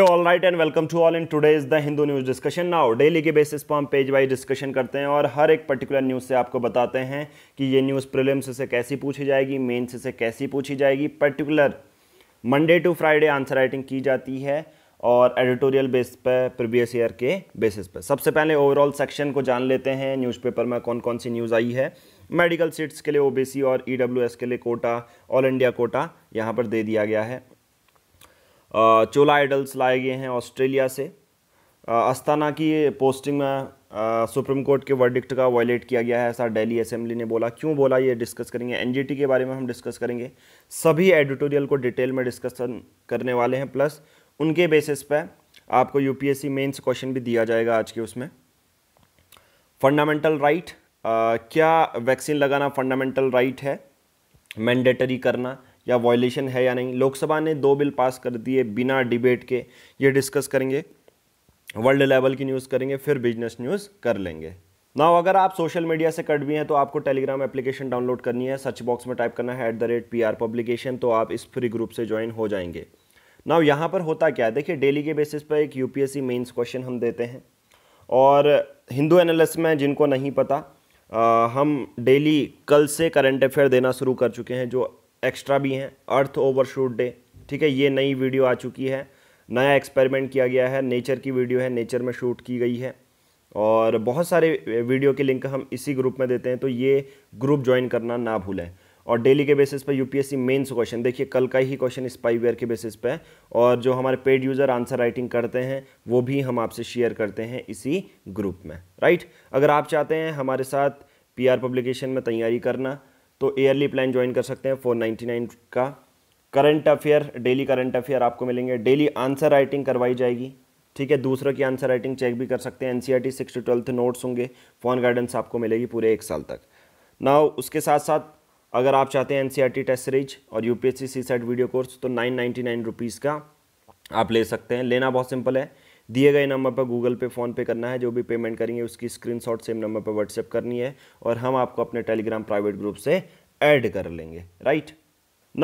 All right and welcome to all in today is the Hindu news discussion now daily के basis पर हम page wise discussion करते हैं और हर एक पर्टिकुलर न्यूज़ से आपको बताते हैं कि ये न्यूज़ प्रिलिम्स से कैसी पूछी जाएगी मेन्स से कैसी पूछी जाएगी particular Monday to Friday answer writing की जाती है और एडिटोरियल बेस पर प्रीवियस ईयर के बेसिस पर सबसे पहले ओवरऑल सेक्शन को जान लेते हैं न्यूज़पेपर में कौन कौन सी न्यूज़ आई है मेडिकल सीट्स के लिए ओबीसी और ईडब्ल्यूएस e के लिए कोटा ऑल इंडिया कोटा यहाँ पर दे दिया गया है चोला आइडल्स लाए गए हैं ऑस्ट्रेलिया से अस्ताना की पोस्टिंग में सुप्रीम कोर्ट के वर्डिक्ट का वायलेट किया गया है ऐसा दिल्ली असेंबली ने बोला क्यों बोला ये डिस्कस करेंगे एनजीटी के बारे में हम डिस्कस करेंगे सभी एडिटोरियल को डिटेल में डिस्कशन करने वाले हैं प्लस उनके बेसिस पर आपको यू मेंस क्वेश्चन भी दिया जाएगा आज के उसमें फंडामेंटल राइट right, क्या वैक्सीन लगाना फंडामेंटल राइट right है मैंडेटरी करना या वॉयलेशन है या नहीं लोकसभा ने दो बिल पास कर दिए बिना डिबेट के ये डिस्कस करेंगे वर्ल्ड लेवल की न्यूज़ करेंगे फिर बिजनेस न्यूज़ कर लेंगे ना अगर आप सोशल मीडिया से कट भी हैं तो आपको टेलीग्राम एप्लीकेशन डाउनलोड करनी है सर्च बॉक्स में टाइप करना है at the rate P R publication तो आप इस फ्री ग्रुप से ज्वाइन हो जाएंगे ना यहाँ पर होता क्या है देखिए डेली के बेसिस पर एक यूपीएससी मेंस क्वेश्चन हम देते हैं और हिंदू एनालिस्ट में जिनको नहीं पता आ, हम डेली कल से करंट अफेयर देना शुरू कर चुके हैं जो एक्स्ट्रा भी हैं अर्थ ओवरशूट डे ठीक है ये नई वीडियो आ चुकी है नया एक्सपेरिमेंट किया गया है नेचर की वीडियो है नेचर में शूट की गई है और बहुत सारे वीडियो के लिंक हम इसी ग्रुप में देते हैं तो ये ग्रुप ज्वाइन करना ना भूलें और डेली के बेसिस पर यूपीएससी मेंस क्वेश्चन देखिए कल का ही क्वेश्चन स्पाईवेयर के बेसिस पर है और जो हमारे पेड यूज़र आंसर राइटिंग करते हैं वो भी हम आपसे शेयर करते हैं इसी ग्रुप में राइट अगर आप चाहते हैं हमारे साथ पीआर पब्लिकेशन में तैयारी करना तो ईयरली प्लान ज्वाइन कर सकते हैं फोर नाइन्टी नाइन का current affair daily current affair आपको मिलेंगे डेली आंसर राइटिंग करवाई जाएगी ठीक है दूसरों की आंसर राइटिंग चेक भी कर सकते हैं N C R T six to twelfth notes होंगे फोन गाइडेंस आपको मिलेगी पूरे एक साल तक ना उसके साथ साथ अगर आप चाहते हैं N C R T test series और U P S C C SAT video course तो नाइन नाइन्टी नाइन रुपीज़ का आप ले सकते हैं लेना बहुत सिंपल है दिए गए नंबर पर गूगल पे फ़ोनपे करना है जो भी पेमेंट करेंगे उसकी स्क्रीनशॉट सेम नंबर पर व्हाट्सएप करनी है और हम आपको अपने टेलीग्राम प्राइवेट ग्रुप से ऐड कर लेंगे राइट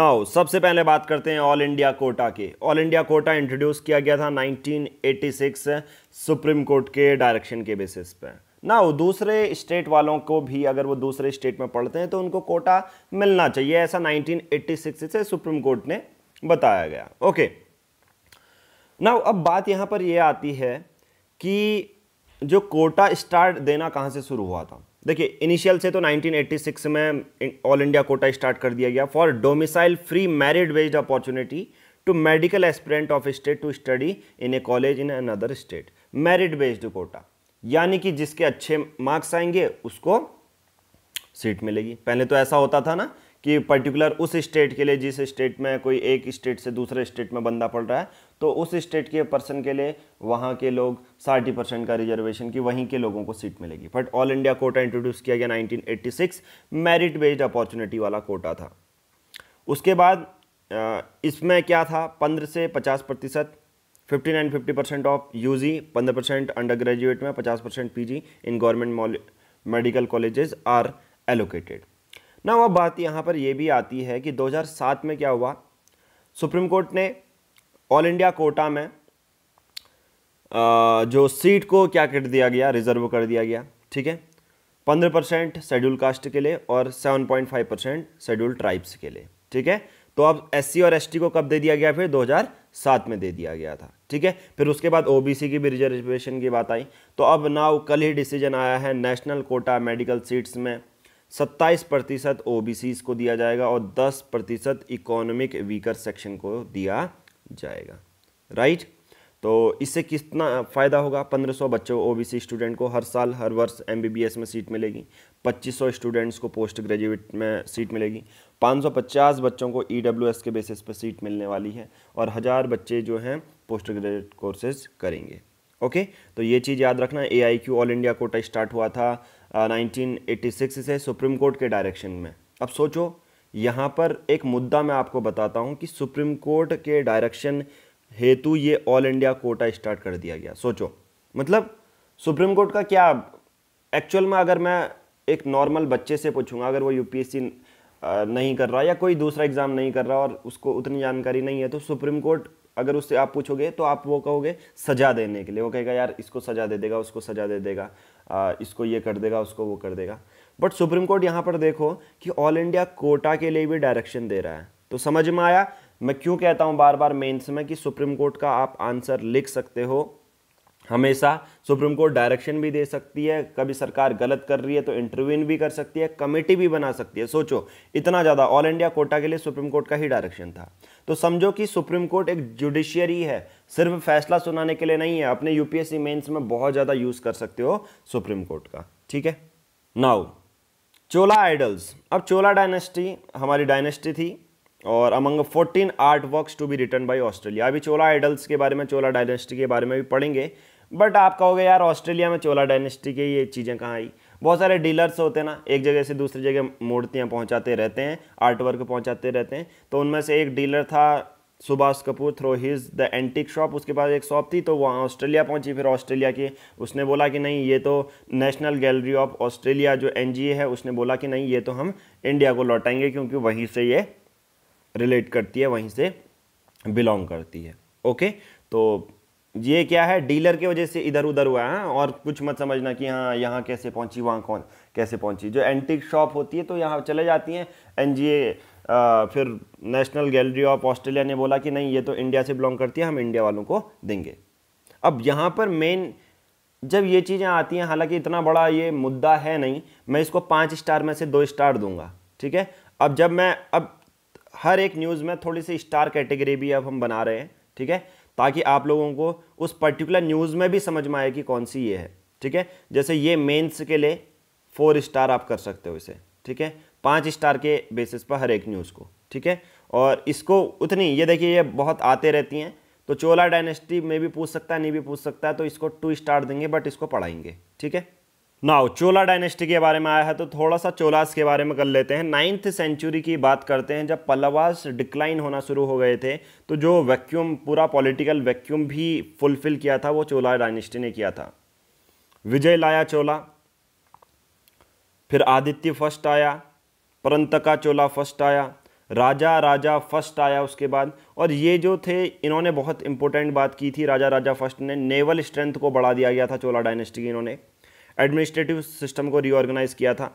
नाउ सबसे पहले बात करते हैं ऑल इंडिया कोटा के ऑल इंडिया कोटा इंट्रोड्यूस किया गया था 1986 सुप्रीम कोर्ट के डायरेक्शन के बेसिस पर ना दूसरे स्टेट वालों को भी अगर वो दूसरे स्टेट में पढ़ते हैं तो उनको कोटा मिलना चाहिए ऐसा 1986 से सुप्रीम कोर्ट ने बताया गया ओके okay. ना अब बात यहाँ पर यह आती है कि जो कोटा स्टार्ट देना कहाँ से शुरू हुआ था देखिए इनिशियल से तो 1986 में ऑल इंडिया कोटा स्टार्ट कर दिया गया for domicile free merit based opportunity to medical aspirant of state to study in a college in another state merit based quota यानी कि जिसके अच्छे मार्क्स आएंगे उसको सीट मिलेगी पहले तो ऐसा होता था ना कि पर्टिकुलर उस स्टेट के लिए जिस स्टेट में कोई एक स्टेट से दूसरे स्टेट में बंदा पड़ रहा है तो उस स्टेट के पर्सन के लिए वहाँ के लोग साठी परसेंट का रिजर्वेशन की वहीं के लोगों को सीट मिलेगी but all India quota introduce किया गया 1986 मेरिट बेस्ड अपॉर्चुनिटी वाला कोटा था उसके बाद इसमें क्या था पंद्रह से पचास प्रतिशत fifty nine fifty percent of U G पंद्रह परसेंट अंडर ग्रेजुएट में पचास percent P G in government medical colleges are allocated ना वह बात यहाँ पर यह भी आती है कि 2007 में क्या हुआ सुप्रीम कोर्ट ने ऑल इंडिया कोटा में जो सीट को क्या कर दिया गया रिजर्व कर दिया गया ठीक है पंद्रह परसेंट शेड्यूल कास्ट के लिए और seven point five percent scheduled tribes के लिए ठीक है तो अब एस और एस को कब दे दिया गया फिर सात में दे दिया गया था ठीक है फिर उसके बाद ओबीसी की भी रिजर्वेशन की बात आई तो अब नाउ कल ही डिसीजन आया है नेशनल कोटा मेडिकल सीट्स में 27 प्रतिशत ओ को दिया जाएगा और 10 प्रतिशत इकोनॉमिक वीकर सेक्शन को दिया जाएगा राइट तो इससे कितना फ़ायदा होगा 1500 बच्चों ओबीसी स्टूडेंट को हर साल हर वर्ष एम में सीट मिलेगी 2500 स्टूडेंट्स को पोस्ट ग्रेजुएट में सीट मिलेगी 550 बच्चों को ई e के बेसिस पर सीट मिलने वाली है और हज़ार बच्चे जो हैं पोस्ट ग्रेजुएट कोर्सेज करेंगे ओके तो ये चीज़ याद रखना A I Q all India quota start हुआ था नाइनटीन एटी सिक्स से सुप्रीम कोर्ट के डायरेक्शन में अब सोचो यहाँ पर एक मुद्दा मैं आपको बताता हूँ कि सुप्रीम कोर्ट के डायरेक्शन हेतु ये ऑल इंडिया कोटा स्टार्ट कर दिया गया सोचो मतलब सुप्रीम कोर्ट का क्या एक्चुअल में अगर मैं एक नॉर्मल बच्चे से पूछूंगा अगर वो यूपीएससी नहीं कर रहा या कोई दूसरा एग्ज़ाम नहीं कर रहा और उसको उतनी जानकारी नहीं है तो सुप्रीम कोर्ट अगर उससे आप पूछोगे तो आप वो कहोगे सज़ा देने के लिए वो कहेगा यार इसको सज़ा दे देगा उसको सज़ा दे देगा इसको ये कर देगा उसको वो कर देगा बट सुप्रीम कोर्ट यहाँ पर देखो कि ऑल इंडिया कोटा के लिए भी डायरेक्शन दे रहा है तो समझ में आया मैं क्यों कहता हूँ बार बार मेंस में कि सुप्रीम कोर्ट का आप आंसर लिख सकते हो हमेशा सुप्रीम कोर्ट डायरेक्शन भी दे सकती है कभी सरकार गलत कर रही है तो इंटरव्यून भी कर सकती है कमेटी भी बना सकती है सोचो इतना ज़्यादा ऑल इंडिया कोटा के लिए सुप्रीम कोर्ट का ही डायरेक्शन था तो समझो कि सुप्रीम कोर्ट एक जुडिशियरी है सिर्फ फैसला सुनाने के लिए नहीं है अपने यूपीएससी मेंस में बहुत ज़्यादा यूज़ कर सकते हो सुप्रीम कोर्ट का ठीक है नाउ चोला आइडल्स अब चोला डायनेस्टी हमारी डायनेस्टी थी और among 14 art works to be return by Australia अभी चोला आइडल्स के बारे में चोला डायनेस्टी के बारे में भी पढ़ेंगे बट आप कहोगे यार ऑस्ट्रेलिया में चोला डायनेस्टी के ये चीज़ें कहाँ आई बहुत सारे डीलर्स होते हैं ना एक जगह से दूसरी जगह मूर्तियाँ पहुँचाते रहते हैं आर्ट वर्क पहुँचाते रहते हैं तो उनमें से एक डीलर था Subhash Kapoor through his the antique shop उसके पास एक शॉप थी तो वहाँ ऑस्ट्रेलिया पहुँची फिर ऑस्ट्रेलिया की उसने बोला कि नहीं ये तो नेशनल गैलरी ऑफ ऑस्ट्रेलिया जो एन है उसने बोला कि नहीं ये तो हम इंडिया को लौटाएंगे क्योंकि वहीं से ये रिलेट करती है वहीं से बिलोंग करती है ओके तो ये क्या है डीलर की वजह से इधर उधर हुआ है हाँ? और कुछ मत समझना कि हाँ यहाँ कैसे पहुँची वहाँ कौन कैसे पहुँची जो एंटिक शॉप होती है तो यहाँ चले जाती हैं एन फिर नेशनल गैलरी ऑफ ऑस्ट्रेलिया ने बोला कि नहीं ये तो इंडिया से बिलोंग करती है हम इंडिया वालों को देंगे अब यहाँ पर मेन जब ये चीज़ें आती हैं हालांकि इतना बड़ा ये मुद्दा है नहीं मैं इसको पाँच स्टार में से दो स्टार दूंगा ठीक है अब जब मैं अब हर एक न्यूज़ में थोड़ी सी स्टार कैटेगरी भी अब हम बना रहे हैं ठीक है ताकि आप लोगों को उस पर्टिकुलर न्यूज़ में भी समझ में आए कि कौन सी ये है ठीक है जैसे ये मेंस के लिए फोर स्टार आप कर सकते हो इसे ठीक है पाँच स्टार के बेसिस पर हर एक न्यूज़ को ठीक है और इसको उतनी ये देखिए ये बहुत आते रहती हैं तो चोला डायनेस्टी में भी पूछ सकता है नहीं भी पूछ सकता है तो इसको टू स्टार देंगे बट इसको पढ़ाएंगे ठीक है नाउ चोला डायनेस्टी के बारे में आया है तो थोड़ा सा चोलास के बारे में कर लेते हैं नाइन्थ सेंचुरी की बात करते हैं जब पल्लवास डिक्लाइन होना शुरू हो गए थे तो जो वैक्यूम पूरा पॉलिटिकल वैक्यूम भी फुलफिल किया था वो चोला डायनेस्टी ने किया था विजय लाया चोला फिर आदित्य फर्स्ट आया परंत का चोला फर्स्ट आया राजा राजा फर्स्ट आया उसके बाद और ये जो थे इन्होंने बहुत इंपॉर्टेंट बात की थी राजा राजा फर्स्ट ने नेवल स्ट्रेंथ को बढ़ा दिया गया था चोला डायनेस्टी की इन्होंने एडमिनिस्ट्रेटिव सिस्टम को रिओर्गेनाइज किया था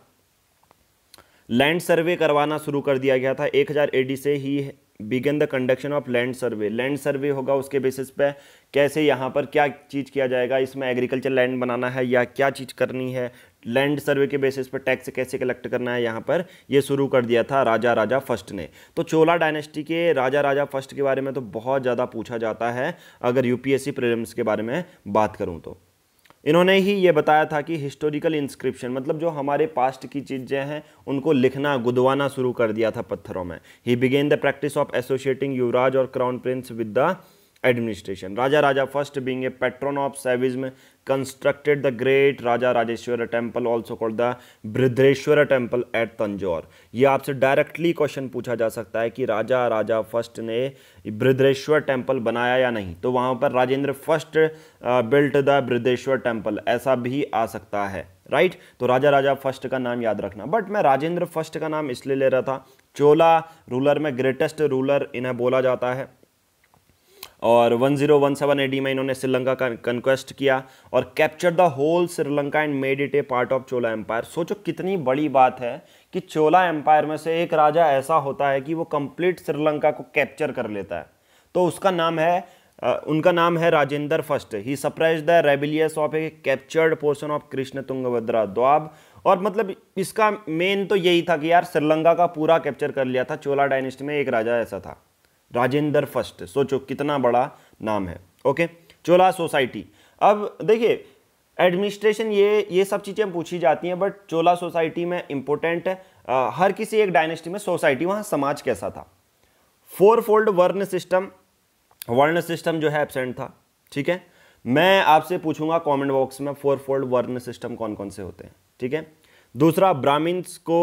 लैंड सर्वे करवाना शुरू कर दिया गया था 1000 एडी से ही began the conduction of land survey land survey होगा उसके बेसिस पे कैसे यहाँ पर क्या चीज़ किया जाएगा इसमें एग्रीकल्चर लैंड बनाना है या क्या चीज़ करनी है लैंड सर्वे के बेसिस पर टैक्स कैसे कलेक्ट करना है यहाँ पर ये शुरू कर दिया था राजा राजा फर्स्ट ने तो चोला डायनेस्टी के राजा राजा फर्स्ट के बारे में तो बहुत ज़्यादा पूछा जाता है अगर यूपीएससी प्रीलिम्स के बारे में बात करूँ तो इन्होंने ही ये बताया था कि हिस्टोरिकल इंस्क्रिप्शन मतलब जो हमारे पास्ट की चीज़ें हैं उनको लिखना गुदवाना शुरू कर दिया था पत्थरों में ही began the practice of associating युवराज और crown prince with the administration Raja Raja first being a patron of सेविज में constructed the great Raja Rajeshwar temple also called the Brihadeshwara temple at Tanjore यह आपसे डायरेक्टली क्वेश्चन पूछा जा सकता है कि राजा राजा फर्स्ट ने बृद्रेश्वर टेम्पल बनाया या नहीं तो वहाँ पर Rajendra first built the Brihadeshwara temple ऐसा भी आ सकता है राइट right? तो राजा राजा फर्स्ट का नाम याद रखना बट मैं राजेंद्र फर्स्ट का नाम इसलिए ले रहा था चोला रूलर में ग्रेटेस्ट रूलर इन्हें बोला जाता है और 1017 एडी में इन्होंने श्रीलंका का कन्क्वेस्ट किया और capture the whole Sri Lanka and made it a part of Chola empire सोचो कितनी बड़ी बात है कि चोला एम्पायर में से एक राजा ऐसा होता है कि वो कंप्लीट श्रीलंका को कैप्चर कर लेता है तो उसका नाम है उनका नाम है Rajendra first he surprise the rebellious of a captured portion of Krishna Tungabhadra doab और मतलब इसका मेन तो यही था कि यार श्रीलंका का पूरा कैप्चर कर लिया था चोला डायनेस्टी में एक राजा ऐसा था राजेंद्र फर्स्ट सोचो कितना बड़ा नाम है ओके चोला सोसाइटी अब देखिए एडमिनिस्ट्रेशन ये ये सब चीज़ें पूछी जाती हैं बट चोला सोसाइटी में इंपॉर्टेंट हर किसी एक डायनेस्टी में सोसाइटी वहाँ समाज कैसा था four fold varna system varna system जो है एबसेंट था ठीक है मैं आपसे पूछूंगा कमेंट बॉक्स में फोर फोल्ड वर्ण सिस्टम कौन कौन से होते हैं ठीक है दूसरा ब्राह्मिन्स को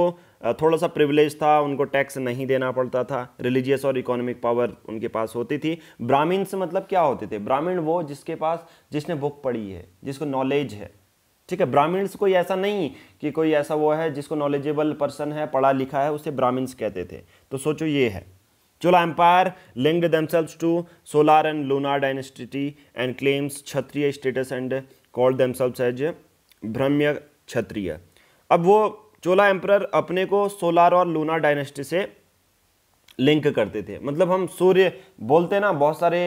थोड़ा सा प्रिविलेज था उनको टैक्स नहीं देना पड़ता था रिलीजियस और इकोनॉमिक पावर उनके पास होती थी ब्राह्मीण मतलब क्या होते थे ब्राह्मीण वो जिसके पास जिसने बुक पढ़ी है जिसको नॉलेज है ठीक है ब्राह्मीण्स कोई ऐसा नहीं कि कोई ऐसा वो है जिसको नॉलेजेबल पर्सन है पढ़ा लिखा है उसे ब्राह्मीण्स कहते थे तो सोचो ये है Chola empire linked themselves to solar and lunar dynasty and claims Kshatriya status and called themselves as Brahma Kshatriya अब वो चोला एम्प्रर अपने को सोलार और लूना डायनेस्टी से लिंक करते थे मतलब हम सूर्य बोलते ना बहुत सारे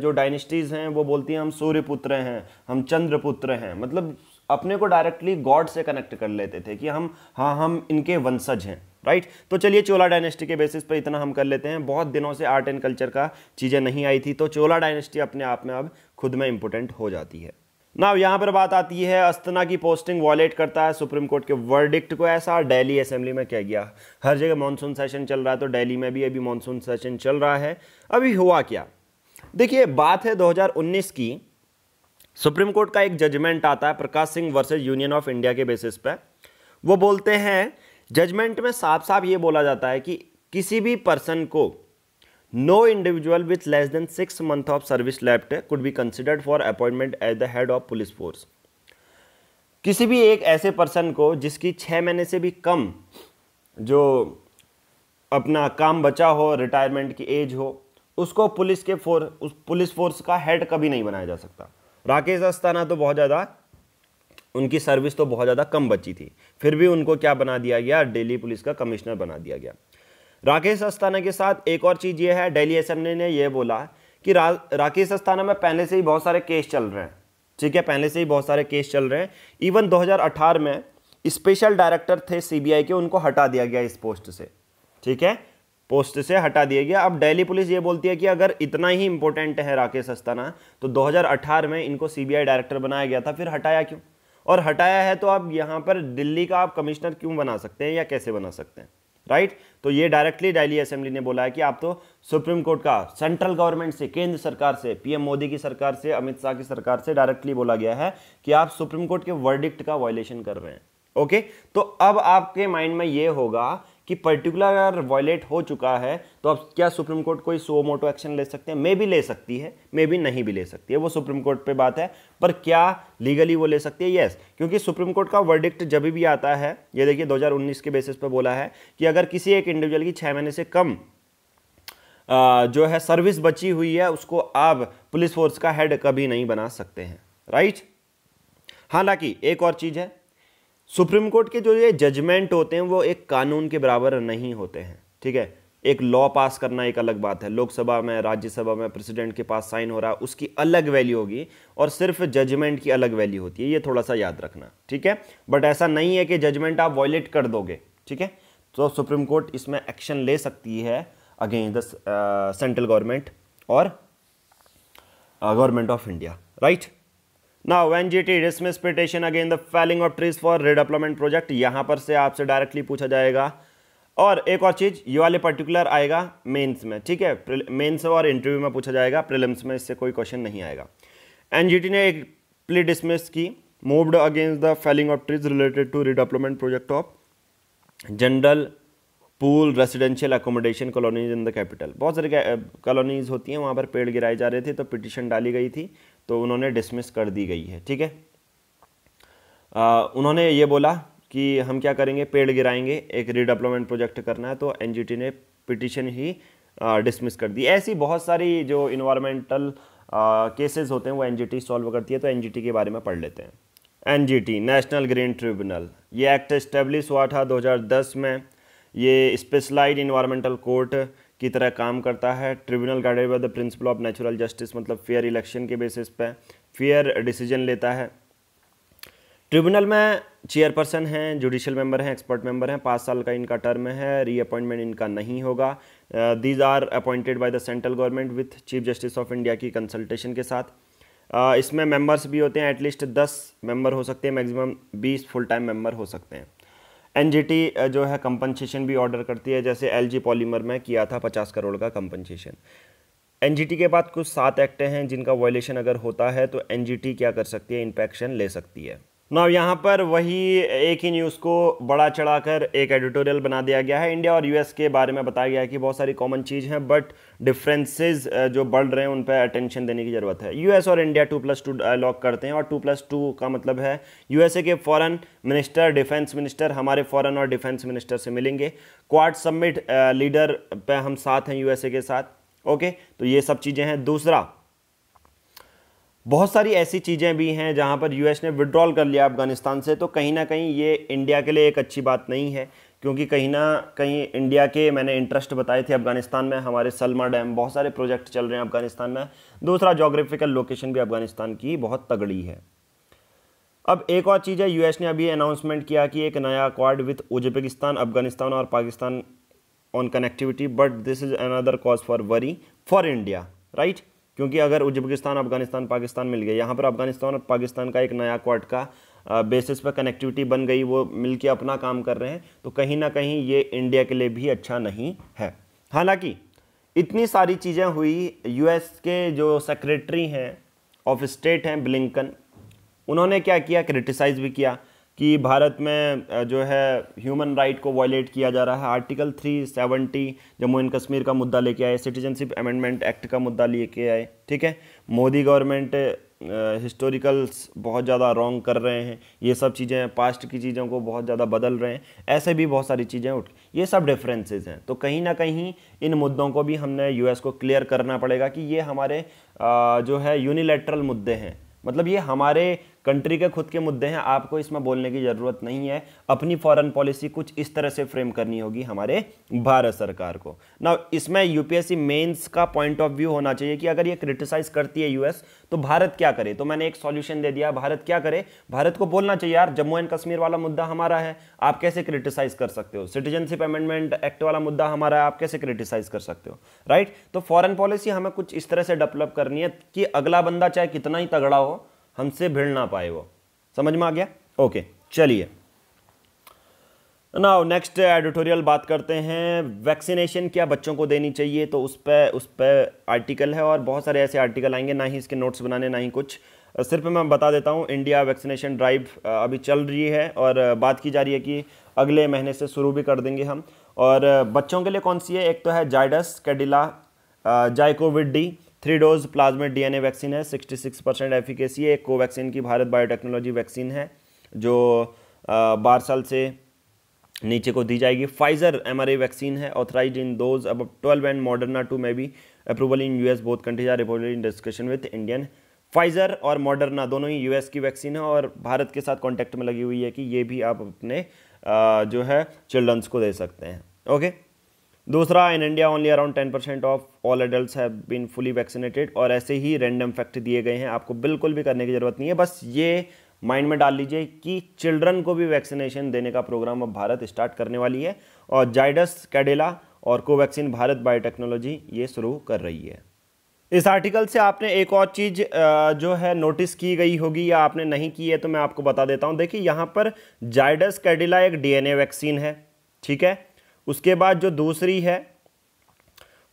जो डायनेस्टीज़ हैं वो बोलती हैं हम सूर्यपुत्र हैं हम चंद्रपुत्र हैं मतलब अपने को डायरेक्टली गॉड से कनेक्ट कर लेते थे कि हम हाँ हम इनके वंशज हैं राइट तो चलिए चोला डायनेस्टी के बेसिस पर इतना हम कर लेते हैं बहुत दिनों से आर्ट एंड कल्चर का चीज़ें नहीं आई थी तो चोला डायनेस्टी अपने आप में अब खुद में इम्पोर्टेंट हो जाती है ना यहाँ पर बात आती है अस्तना की पोस्टिंग वॉलेट करता है सुप्रीम कोर्ट के वर्डिक्ट को ऐसा डेली असेंबली में क्या गया हर जगह मानसून सेशन चल रहा है तो डेली में भी अभी मानसून सेशन चल रहा है अभी हुआ क्या देखिए बात है 2019 की सुप्रीम कोर्ट का एक जजमेंट आता है Prakash Singh versus union of India के बेसिस पर वो बोलते हैं जजमेंट में साफ साफ ये बोला जाता है कि किसी भी पर्सन को no individual with less than six month of service left could be considered for appointment as the head of police force किसी भी एक ऐसे पर्सन को जिसकी छः महीने से भी कम जो अपना काम बचा हो रिटायरमेंट की एज हो उसको पुलिस के फोर उस पुलिस फोर्स का हेड कभी नहीं बनाया जा सकता राकेश अस्थाना तो बहुत ज़्यादा उनकी सर्विस तो बहुत ज़्यादा कम बची थी फिर भी उनको क्या बना दिया गया डेली पुलिस का कमिश्नर बना दिया गया राकेश अस्थाना के साथ एक और चीज़ ये है डेली असेंबली ने यह बोला कि रा, राकेश अस्थाना में पहले से ही बहुत सारे केस चल रहे हैं ठीक है पहले से ही बहुत सारे केस चल रहे हैं इवन 2018 में स्पेशल डायरेक्टर थे सीबीआई के उनको हटा दिया गया इस पोस्ट से ठीक है पोस्ट से हटा दिया गया अब डेली पुलिस ये बोलती है कि अगर इतना ही इंपॉर्टेंट है राकेश अस्थाना तो 2018 में इनको सीबीआई डायरेक्टर बनाया गया था फिर हटाया क्यों और हटाया है तो आप यहाँ पर दिल्ली का आप कमिश्नर क्यों बना सकते हैं या कैसे बना सकते हैं राइट तो ये डायरेक्टली डेली असेंबली ने बोला है कि आप तो सुप्रीम कोर्ट का सेंट्रल गवर्नमेंट से केंद्र सरकार से पीएम मोदी की सरकार से अमित शाह की सरकार से डायरेक्टली बोला गया है कि आप सुप्रीम कोर्ट के वर्डिक्ट का वायलेशन कर रहे हैं ओके तो अब आपके माइंड में यह होगा कि पर्टिकुलर अगर वॉयलेट हो चुका है तो अब क्या सुप्रीम कोर्ट कोई सो मोटो एक्शन ले सकते हैं मे भी ले सकती है मे भी नहीं भी ले सकती है वो सुप्रीम कोर्ट पे बात है पर क्या लीगली वो ले सकती है यस क्योंकि सुप्रीम कोर्ट का वर्डिक्ट जब भी आता है ये देखिए 2019 के बेसिस पर बोला है कि अगर किसी एक इंडिविजुअल की छः महीने से कम जो है सर्विस बची हुई है उसको आप पुलिस फोर्स का हेड कभी नहीं बना सकते हैं राइट हालांकि एक और चीज़ है सुप्रीम कोर्ट के जो ये जजमेंट होते हैं वो एक कानून के बराबर नहीं होते हैं ठीक है एक लॉ पास करना एक अलग बात है लोकसभा में राज्यसभा में प्रेसिडेंट के पास साइन हो रहा है उसकी अलग वैल्यू होगी और सिर्फ जजमेंट की अलग वैल्यू होती है ये थोड़ा सा याद रखना ठीक है बट ऐसा नहीं है कि जजमेंट आप वॉयलेट कर दोगे ठीक है तो सुप्रीम कोर्ट इसमें एक्शन ले सकती है अगेंस्ट द सेंट्रल गवर्नमेंट और government of India right now when G T petition again the felling of trees for redevelopment project यहाँ पर से आपसे डायरेक्टली पूछा जाएगा और एक और चीज़ ये वाले पर्टिकुलर आएगा मेंस में ठीक है मेंस और इंटरव्यू में पूछा जाएगा प्रिलिम्स में इससे कोई क्वेश्चन नहीं आएगा एनजीटी ने एक प्ली डिसमिस की moved against the felling of trees related to redevelopment project of general pool residential accommodation colonies in the capital बहुत सारी कॉलोनीज होती हैं वहाँ पर पेड़ गिराए जा रहे थे तो पिटिशन डाली गई थी तो उन्होंने डिसमिस कर दी गई है ठीक है उन्होंने ये बोला कि हम क्या करेंगे पेड़ गिराएंगे एक रिडेवलपमेंट प्रोजेक्ट करना है तो एन ने पिटिशन ही डिसमिस कर दी ऐसी बहुत सारी जो इन्वायरमेंटल केसेस होते हैं वो एन सॉल्व करती है तो एन के बारे में पढ़ लेते हैं एन नेशनल ग्रीन ट्रिब्यूनल ये एक्ट इस्टेब्लिश हुआ था 2010 में ये स्पेशलाइज इन्वायरमेंटल कोर्ट की तरह काम करता है tribunal guided by the principle of natural justice मतलब फेयर इलेक्शन के बेसिस पे फेयर डिसीजन लेता है ट्रिब्यूनल में चेयरपर्सन हैं जुडिशियल मेंबर हैं एक्सपर्ट मेंबर हैं पाँच साल का इनका टर्म है रीअपॉइंटमेंट इनका नहीं होगा these are appointed by the central government with chief justice of India की कंसल्टेशन के साथ uh, इसमें मेंबर्स भी होते हैं एटलीस्ट दस मेंबर हो सकते हैं मैक्सिमम बीस फुल टाइम मेंबर हो सकते हैं एन जो है कंपनसेशन भी ऑर्डर करती है जैसे एल पॉलीमर में किया था पचास करोड़ का कंपनसेशन एन के बाद कुछ सात एक्ट हैं जिनका वॉयलेशन अगर होता है तो एन क्या कर सकती है इंपेक्शन ले सकती है ना यहाँ पर वही एक ही न्यूज़ को बड़ा चढ़ाकर एक एडिटोरियल बना दिया गया है इंडिया और यूएस के बारे में बताया गया है कि बहुत सारी कॉमन चीज़ हैं बट डिफरेंसेस जो बढ़ रहे हैं उन पर अटेंशन देने की ज़रूरत है यूएस और India two plus two dialogue करते हैं और टू प्लस टू का मतलब है यूएसए के फॉरन मिनिस्टर डिफेंस मिनिस्टर हमारे फॉरन और डिफेंस मिनिस्टर से मिलेंगे क्वाड सबमिट लीडर पर हम साथ हैं यूएसए के साथ ओके तो ये सब चीज़ें हैं दूसरा बहुत सारी ऐसी चीज़ें भी हैं जहां पर यूएस ने विड्रॉल कर लिया अफगानिस्तान से तो कहीं ना कहीं ये इंडिया के लिए एक अच्छी बात नहीं है क्योंकि कहीं ना कहीं इंडिया के मैंने इंटरेस्ट बताए थे अफगानिस्तान में हमारे सलमा डैम बहुत सारे प्रोजेक्ट चल रहे हैं अफगानिस्तान में दूसरा जोग्राफिकल लोकेशन भी अफगानिस्तान की बहुत तगड़ी है अब एक और चीज़ है यूएस ने अभी अनाउंसमेंट किया कि एक नया अकॉर्ड विथ उज्बेकिस्तान अफगानिस्तान और Pakistan on connectivity but this is another cause for worry for India right क्योंकि अगर उज्बेकिस्तान अफगानिस्तान पाकिस्तान मिल गया यहाँ पर अफगानिस्तान और पाकिस्तान का एक नया क्वाड का बेसिस पर कनेक्टिविटी बन गई वो मिलके अपना काम कर रहे हैं तो कहीं ना कहीं ये इंडिया के लिए भी अच्छा नहीं है हालांकि इतनी सारी चीज़ें हुई यूएस के जो सेक्रेटरी हैं ऑफ स्टेट हैं ब्लिंकन उन्होंने क्या किया क्रिटिसाइज़ भी किया कि भारत में जो है ह्यूमन राइट को वॉयलेट किया जा रहा है आर्टिकल 370 जम्मू एंड कश्मीर का मुद्दा लेके आए सिटीजनशिप अमेंडमेंट एक्ट का मुद्दा लेके आए ठीक है मोदी गवर्नमेंट हिस्टोरिकल्स बहुत ज़्यादा रॉन्ग कर रहे हैं ये सब चीज़ें पास्ट की चीज़ों को बहुत ज़्यादा बदल रहे हैं ऐसे भी बहुत सारी चीज़ें उठ ये सब डिफरेंसेस हैं तो कहीं ना कहीं इन मुद्दों को भी हमने यूएस को क्लियर करना पड़ेगा कि ये हमारे जो है यूनिलेटरल मुद्दे हैं मतलब ये हमारे कंट्री के खुद के मुद्दे हैं आपको इसमें बोलने की ज़रूरत नहीं है अपनी फॉरेन पॉलिसी कुछ इस तरह से फ्रेम करनी होगी हमारे भारत सरकार को ना इसमें यूपीएससी मेंस का पॉइंट ऑफ व्यू होना चाहिए कि अगर ये क्रिटिसाइज करती है यूएस तो भारत क्या करे तो मैंने एक सॉल्यूशन दे दिया भारत क्या करे भारत को बोलना चाहिए यार जम्मू एंड कश्मीर वाला मुद्दा हमारा है आप कैसे क्रिटिसाइज कर सकते हो सिटीजनशिप अमेंडमेंट एक्ट वाला मुद्दा हमारा है आप कैसे क्रिटिसाइज कर सकते हो राइट तो फॉरन पॉलिसी हमें कुछ इस तरह से डेवलप करनी है कि अगला बंदा चाहे कितना ही तगड़ा हो हमसे भिड़ ना पाए वो समझ में आ गया ओके चलिए ना नेक्स्ट एडिटोरियल बात करते हैं वैक्सीनेशन क्या बच्चों को देनी चाहिए तो उस पर उस पर आर्टिकल है और बहुत सारे ऐसे आर्टिकल आएंगे ना ही इसके नोट्स बनाने ना ही कुछ सिर्फ मैं बता देता हूँ इंडिया वैक्सीनेशन ड्राइव अभी चल रही है और बात की जा रही है कि अगले महीने से शुरू भी कर देंगे हम और बच्चों के लिए कौन सी है एक तो है Zydus Cadila ZyCoV D three dose plasmid DNA vaccine है 66 परसेंट एफिकेसी है एक कोवैक्सीन की भारत बायोटेक्नोलॉजी वैक्सीन है जो बारह साल से नीचे को दी जाएगी फाइजर एमआरए वैक्सीन है ऑथराइज इन दोज अब ट्वेल्व एंड मॉडर्ना टू में भी approval in US both countries are reported in discussion with Indian Pfizer और मॉडर्ना दोनों ही यूएस की वैक्सीन है और भारत के साथ कॉन्टैक्ट में लगी हुई है कि ये भी आप अपने जो है चिल्ड्रंस को दे सकते हैं ओके दूसरा in India only around ten percent of all adult have been fully vaccinated और ऐसे ही रैंडम फैक्ट दिए गए हैं आपको बिल्कुल भी करने की ज़रूरत नहीं है बस ये माइंड में डाल लीजिए कि चिल्ड्रन को भी वैक्सीनेशन देने का प्रोग्राम अब भारत स्टार्ट करने वाली है और जाइडस कैडेला और कोवैक्सीन भारत बायोटेक्नोलॉजी ये शुरू कर रही है इस आर्टिकल से आपने एक और चीज़ जो है नोटिस की गई होगी या आपने नहीं की है तो मैं आपको बता देता हूँ देखिए यहाँ पर जाइडस कैडिला एक डीएनए वैक्सीन है ठीक है उसके बाद जो दूसरी है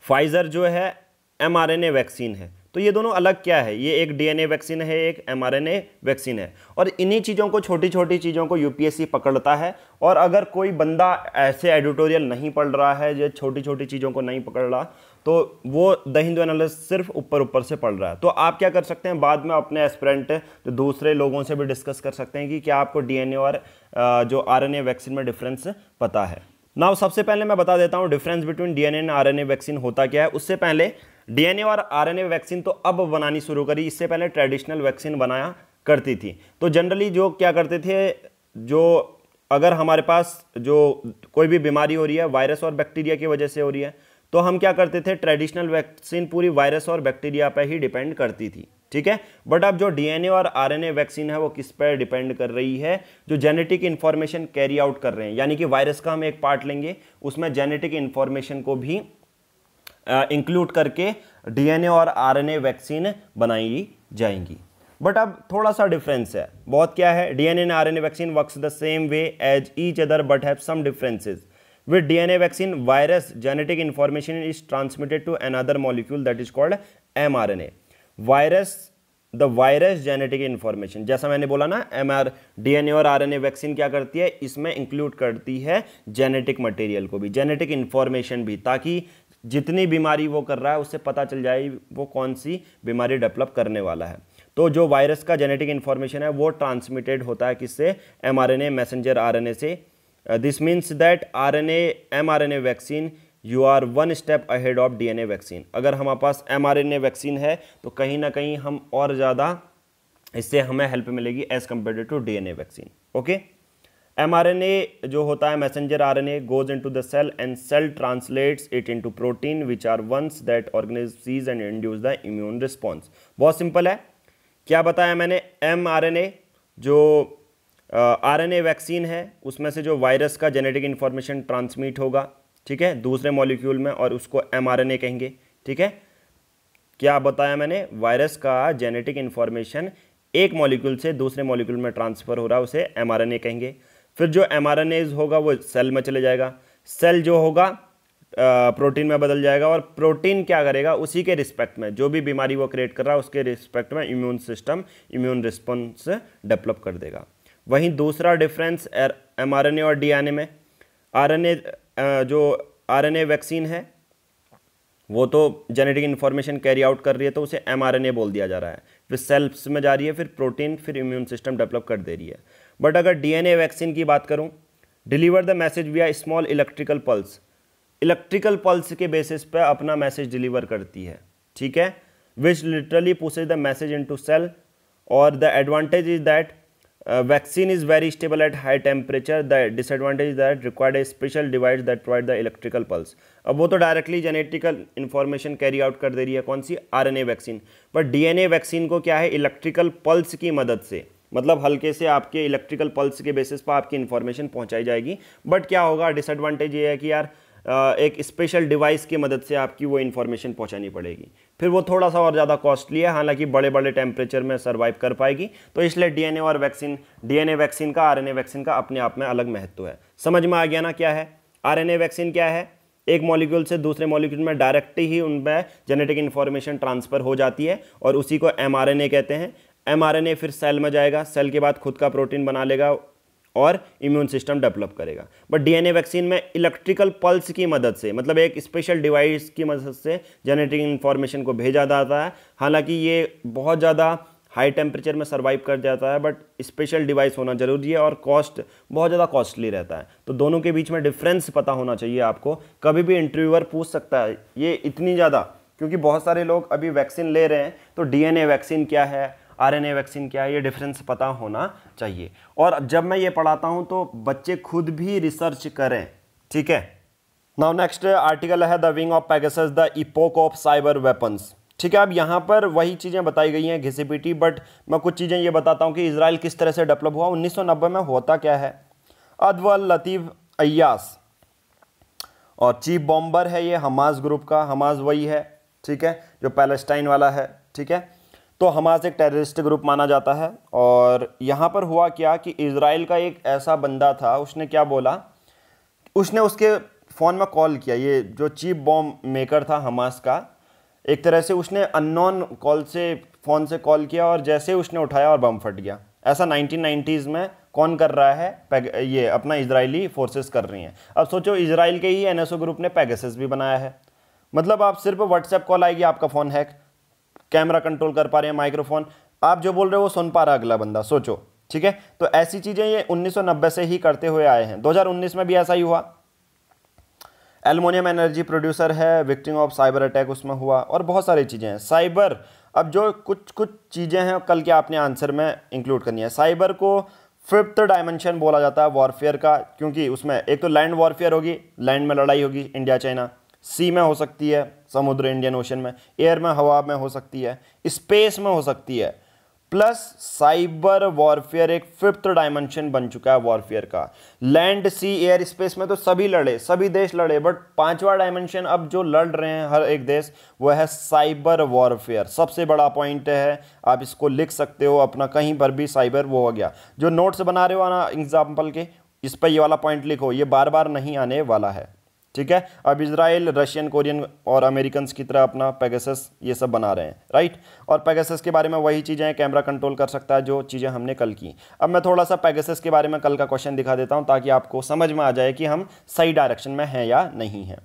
फाइज़र जो है एमआरएनए वैक्सीन है तो ये दोनों अलग क्या है ये एक डीएनए वैक्सीन है एक एमआरएनए वैक्सीन है और इन्हीं चीज़ों को छोटी छोटी चीज़ों को यूपीएससी पकड़ता है और अगर कोई बंदा ऐसे एडिटोरियल नहीं पढ़ रहा है जो छोटी छोटी चीज़ों को नहीं पकड़ रहा तो वो द हिंदू एनालिस सिर्फ ऊपर ऊपर से पढ़ रहा है तो आप क्या कर सकते हैं बाद में अपने एस्परेंट जो तो दूसरे लोगों से भी डिस्कस कर सकते हैं कि क्या आपको डी और जो आर वैक्सीन में डिफरेंस पता है नाउ सबसे पहले मैं बता देता हूँ difference between DNA and RNA vaccine होता क्या है उससे पहले डीएनए और आरएनए वैक्सीन तो अब बनानी शुरू करी इससे पहले ट्रेडिशनल वैक्सीन बनाया करती थी तो जनरली जो क्या करते थे जो अगर हमारे पास जो कोई भी बीमारी हो रही है वायरस और बैक्टीरिया की वजह से हो रही है तो हम क्या करते थे ट्रेडिशनल वैक्सीन पूरी वायरस और बैक्टीरिया पर ही डिपेंड करती थी ठीक है बट अब जो डीएनए और आरएनए वैक्सीन है वो किस पर डिपेंड कर रही है जो जेनेटिक इन्फॉर्मेशन कैरी आउट कर रहे हैं यानी कि वायरस का हम एक पार्ट लेंगे उसमें जेनेटिक इन्फॉर्मेशन को भी इंक्लूड करके डीएनए और आरएनए वैक्सीन बनाई जाएंगी बट अब थोड़ा सा डिफरेंस है बहुत क्या है DNA N A vaccine works the same way as each other but have some differences with dna vaccine virus genetic information is transmitted to another molecule that is called mrna virus the virus genetic information जैसा मैंने बोला ना M R D N A और R N A vaccine क्या करती है इसमें include करती है जेनेटिक मटेरियल को भी जेनेटिक इन्फॉर्मेशन भी ताकि जितनी बीमारी वो कर रहा है उससे पता चल जाए वो कौन सी बीमारी डेवलप करने वाला है तो जो वायरस का जेनेटिक इन्फॉर्मेशन है वो ट्रांसमिटेड होता है किससे M R N A messenger R N A से this means that R N A M R N A vaccine you are one step ahead of DNA vaccine अगर हमारे पास mRNA vaccine है तो कहीं ना कहीं हम और ज़्यादा इससे हमें हेल्प मिलेगी as compare to a vaccine okay uh जो होता है messenger R N A goes into the cell and cell translates it into protein which are once that organism sees and induce the immune response बहुत simple है क्या बताया मैंने M R N ए जो are N A vaccine है उसमें से जो वायरस का जेनेटिक इन्फॉर्मेशन ट्रांसमिट होगा ठीक है दूसरे मॉलिक्यूल में और उसको एम कहेंगे ठीक है क्या बताया मैंने वायरस का जेनेटिक इन्फॉर्मेशन एक मॉलिक्यूल से दूसरे मॉलिक्यूल में ट्रांसफ़र हो रहा है उसे एम कहेंगे फिर जो एम होगा वो सेल में चले जाएगा सेल जो होगा प्रोटीन में बदल जाएगा और प्रोटीन क्या करेगा उसी के रिस्पेक्ट में जो भी बीमारी वो क्रिएट कर रहा है उसके रिस्पेक्ट में immune system immune response develop कर देगा वहीं दूसरा डिफरेंस एम और डी में आर जो आरएनए वैक्सीन है वो तो जेनेटिक इन्फॉर्मेशन कैरी आउट कर रही है तो उसे एम बोल दिया जा रहा है फिर सेल्स में जा रही है फिर प्रोटीन फिर इम्यून सिस्टम डेवलप कर दे रही है बट अगर डीएनए वैक्सीन की बात करूँ deliver the message are small electrical pulse electrical pulse के बेसिस पर अपना मैसेज डिलीवर करती है ठीक है which literally pushes the message into cell और the advantage is that vaccine is very stable at high temperature the The that required a special device that provide the electrical pulse अब वो तो directly genetical information carry out कर दे रही है कौन सी आरएनए वैक्सीन पर डीएनए वैक्सीन को क्या है इलेक्ट्रिकल पल्स की मदद से मतलब हल्के से आपके इलेक्ट्रिकल पल्स के बेसिस पर आपकी इन्फॉर्मेशन पहुंचाई जाएगी बट क्या होगा डिसएडवांटेज ये है कि यार एक स्पेशल डिवाइस की मदद से आपकी वो इन्फॉर्मेशन पहुंचानी पड़ेगी फिर वो थोड़ा सा और ज़्यादा कॉस्टली है हालांकि बड़े बड़े टेम्परेचर में सर्वाइव कर पाएगी तो इसलिए डीएनए और वैक्सीन डीएनए वैक्सीन का आरएनए वैक्सीन का अपने आप में अलग महत्व है समझ में आ गया ना क्या है आर वैक्सीन क्या है एक मॉलिक्यूल से दूसरे मॉलिक्यूल में डायरेक्ट ही उनमें जेनेटिक इन्फॉर्मेशन ट्रांसफ़र हो जाती है और उसी को एम कहते हैं एम फिर सेल में जाएगा सेल के बाद खुद का प्रोटीन बना लेगा और इम्यून सिस्टम डेवलप करेगा बट डीएनए वैक्सीन में इलेक्ट्रिकल पल्स की मदद से मतलब एक स्पेशल डिवाइस की मदद से जेनेटिक इन्फॉर्मेशन को भेजा जाता है हालांकि ये बहुत ज़्यादा हाई टेम्परेचर में सर्वाइव कर जाता है बट स्पेशल डिवाइस होना जरूरी है और कॉस्ट बहुत ज़्यादा कॉस्टली रहता है तो दोनों के बीच में डिफरेंस पता होना चाहिए आपको कभी भी इंटरव्यूअर पूछ सकता है ये इतनी ज़्यादा क्योंकि बहुत सारे लोग अभी वैक्सीन ले रहे हैं तो डीएनए वैक्सीन क्या है आरएनए वैक्सीन क्या है ये डिफरेंस पता होना चाहिए और जब मैं ये पढ़ाता हूँ तो बच्चे खुद भी रिसर्च करें ठीक है नाउ नेक्स्ट आर्टिकल है the wing of Pegasus the epoch of cyber weapons ठीक है अब यहाँ पर वही चीज़ें बताई गई हैं घिसीपीटी बट मैं कुछ चीज़ें ये बताता हूँ कि इसराइल किस तरह से डेवलप हुआ उन्नीस में होता क्या है अदवल लतीफ़ अयास और चीफ बॉम्बर है ये हमास ग्रुप का हमास वही है ठीक है जो पैलेस्टाइन वाला है ठीक है तो हमास एक टेररिस्ट ग्रुप माना जाता है और यहाँ पर हुआ क्या कि इसराइल का एक ऐसा बंदा था उसने क्या बोला उसने उसके फ़ोन में कॉल किया ये जो चीप बॉम्ब मेकर था हमास का एक तरह से उसने अननोन कॉल से फ़ोन से कॉल किया और जैसे उसने उठाया और बम फट गया ऐसा 1990s में कौन कर रहा है ये अपना इजरायली फोर्सेस कर रही हैं अब सोचो इसराइल के ही एनएसओ ग्रुप ने पैगसेस भी बनाया है मतलब आप सिर्फ व्हाट्सएप कॉल आएगी आपका फ़ोन हैक कैमरा कंट्रोल कर पा रहे हैं माइक्रोफोन आप जो बोल रहे हो वो सुन पा रहा अगला बंदा सोचो ठीक है तो ऐसी चीज़ें ये 1990 से ही करते हुए आए हैं 2019 में भी ऐसा ही हुआ एलमोनियम एनर्जी प्रोड्यूसर है विक्टिम ऑफ साइबर अटैक उसमें हुआ और बहुत सारी चीज़ें हैं साइबर अब जो कुछ कुछ चीज़ें हैं कल के आपने आंसर में इंक्लूड करनी है साइबर को फिफ्थ डायमेंशन बोला जाता है वॉरफेयर का क्योंकि उसमें एक तो लैंड वॉरफेयर होगी लैंड में लड़ाई होगी इंडिया चाइना सी में हो सकती है समुद्र इंडियन ओशन में एयर में हवा में हो सकती है स्पेस में हो सकती है प्लस साइबर वॉरफेयर एक फिफ्थ डायमेंशन बन चुका है वॉरफेयर का लैंड सी एयर स्पेस में तो सभी लड़े सभी देश लड़े बट पांचवा डायमेंशन अब जो लड़ रहे हैं हर एक देश वह है साइबर वॉरफेयर सबसे बड़ा पॉइंट है आप इसको लिख सकते हो अपना कहीं पर भी साइबर वो हो गया जो नोट्स बना रहे हो ना एग्जाम्पल के इस पर ये वाला पॉइंट लिखो ये बार बार नहीं आने वाला है ठीक है अब इसराइल रशियन कोरियन और अमेरिकन की तरह अपना पेगासस ये सब बना रहे हैं राइट और पेगासस के बारे में वही चीज़ें हैं कैमरा कंट्रोल कर सकता है जो चीज़ें हमने कल की अब मैं थोड़ा सा पेगासस के बारे में कल का क्वेश्चन दिखा देता हूँ ताकि आपको समझ में आ जाए कि हम सही डायरेक्शन में हैं या नहीं हैं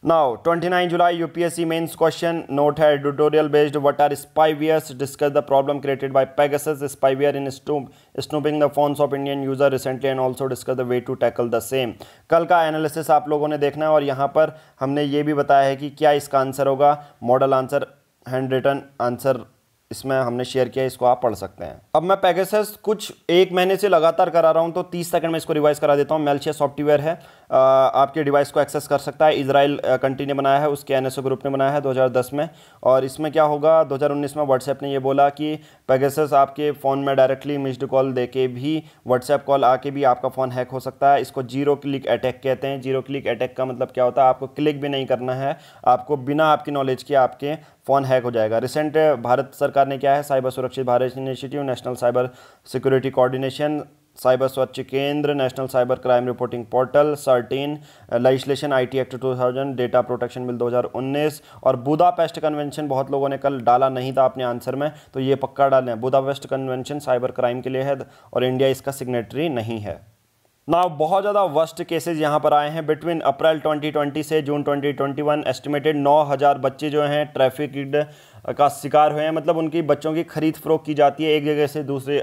Now, 29 July UPSC mains question, note here tutorial based what are spywares, discuss the problem created by Pegasus spyware in snoop, snooping the phones of Indian user recently and also discuss the way to tackle the same. कल का analysis आप लोगों ने देखना है और यहाँ पर हमने ये भी बताया है कि क्या इसका आंसर होगा model answer hand written answer इसमें हमने शेयर किया इसको आप पढ़ सकते हैं अब मैं पैकेसेस कुछ एक महीने से लगातार करा रहा हूँ तो 30 सेकंड में इसको रिवाइज करा देता हूँ मेलशिया सॉफ्टवेयर है आपके डिवाइस को एक्सेस कर सकता है इसराइल कंट्री ने बनाया है उसके एन ग्रुप ने बनाया है 2010 में और इसमें क्या होगा 2019 में व्हाट्सएप ने ये बोला कि पैगेस आपके फ़ोन में डायरेक्टली मिस्ड कॉल दे के भी व्हाट्सएप कॉल आके भी आपका फ़ोन हैक हो सकता है इसको जीरो क्लिक अटैक कहते हैं जीरो क्लिक अटैक का मतलब क्या होता है आपको क्लिक भी नहीं करना है आपको बिना आपकी नॉलेज के आपके फ़ोन हैक हो जाएगा रिसेंट भारत सरकार ने क्या है cyber Surakshit Bharat initiative national cyber security coordination cyber Swachh Kendra national cyber crime reporting portal CERT In legislation T act 2000 data protection bill 2019 और बुदापेस्ट कन्वेंशन बहुत लोगों ने कल डाला नहीं था अपने आंसर में तो ये पक्का डालें बुदापेस्ट कन्वेंशन साइबर क्राइम के लिए है और इंडिया इसका सिग्नेटरी नहीं है ना बहुत ज़्यादा वर्स्ट केसेस यहाँ पर आए हैं बिटवीन अप्रैल 2020 से जून 2021 एस्टिमेटेड 9000 बच्चे जो हैं ट्रैफिक का शिकार हुए हैं मतलब उनकी बच्चों की खरीद फरोख की जाती है एक जगह से दूसरे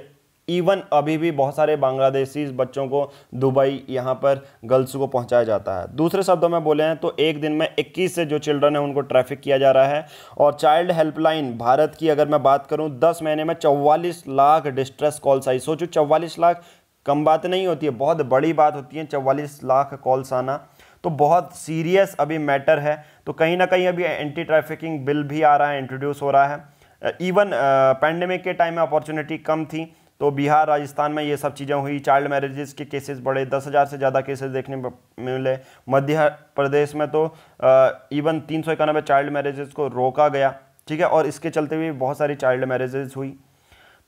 इवन अभी भी बहुत सारे बांग्लादेशी बच्चों को दुबई यहाँ पर गर्ल्स को पहुँचाया जाता है दूसरे शब्दों में बोले हैं तो एक दिन में 21 से जो चिल्ड्रन है उनको ट्रैफिक किया जा रहा है और चाइल्ड हेल्पलाइन भारत की अगर मैं बात करूँ दस महीने में चौवालीस लाख डिस्ट्रेस कॉल्स आई सोचो चौवालीस लाख कम बात नहीं होती है बहुत बड़ी बात होती है चौवालीस लाख कॉल्स आना तो बहुत सीरियस अभी मैटर है तो कहीं ना कहीं अभी एंटी ट्रैफिकिंग बिल भी आ रहा है इंट्रोड्यूस हो रहा है इवन पैंडमिक के टाइम में अपॉर्चुनिटी कम थी तो बिहार राजस्थान में ये सब चीज़ें हुई चाइल्ड मैरिजेस के केसेस बढ़े दस हज़ार से ज़्यादा केसेस देखने मिले मध्य प्रदेश में तो इवन तीन सौ इक्यानबे चाइल्ड मैरिजेस को रोका गया ठीक है और इसके चलते हुए बहुत सारी चाइल्ड मैरिजेस हुई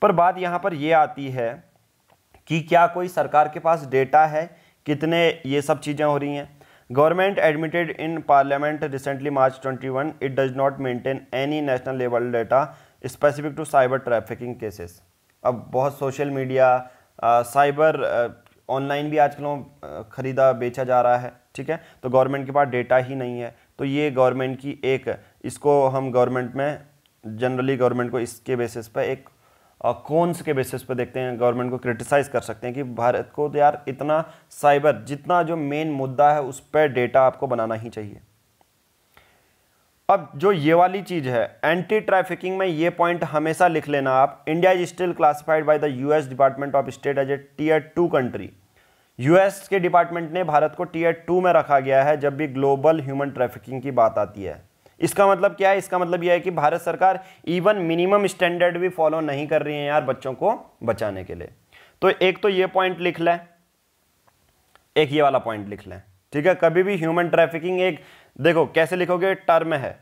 पर बात यहाँ पर ये आती है कि क्या कोई सरकार के पास डेटा है कितने ये सब चीज़ें हो रही हैं government admitted in parliament recently March twenty it does not maintain any national level data specific to cyber trafficking cases अब बहुत सोशल मीडिया आ, साइबर ऑनलाइन भी आजकल ख़रीदा बेचा जा रहा है ठीक है तो गवर्नमेंट के पास डेटा ही नहीं है तो ये गवर्नमेंट की एक इसको हम गवर्नमेंट में जनरली गवर्नमेंट को इसके बेसिस पर एक कौनस के बेसिस पर देखते हैं गवर्नमेंट को क्रिटिसाइज़ कर सकते हैं कि भारत को तो यार इतना साइबर जितना जो मेन मुद्दा है उस पर डेटा आपको बनाना ही चाहिए अब जो ये वाली चीज़ है एंटी ट्रैफिकिंग में ये पॉइंट हमेशा लिख लेना आप India is still classified by the US department of state as a tier two country US के डिपार्टमेंट ने भारत को टीयर टू में रखा गया है जब भी ग्लोबल ह्यूमन ट्रैफिकिंग की बात आती है इसका मतलब क्या है इसका मतलब यह है कि भारत सरकार इवन मिनिमम स्टैंडर्ड भी फॉलो नहीं कर रही है यार बच्चों को बचाने के लिए तो एक तो ये पॉइंट लिख लें एक ये वाला पॉइंट लिख लें ठीक है कभी भी ह्यूमन ट्रैफिकिंग एक देखो कैसे लिखोगे टर्म है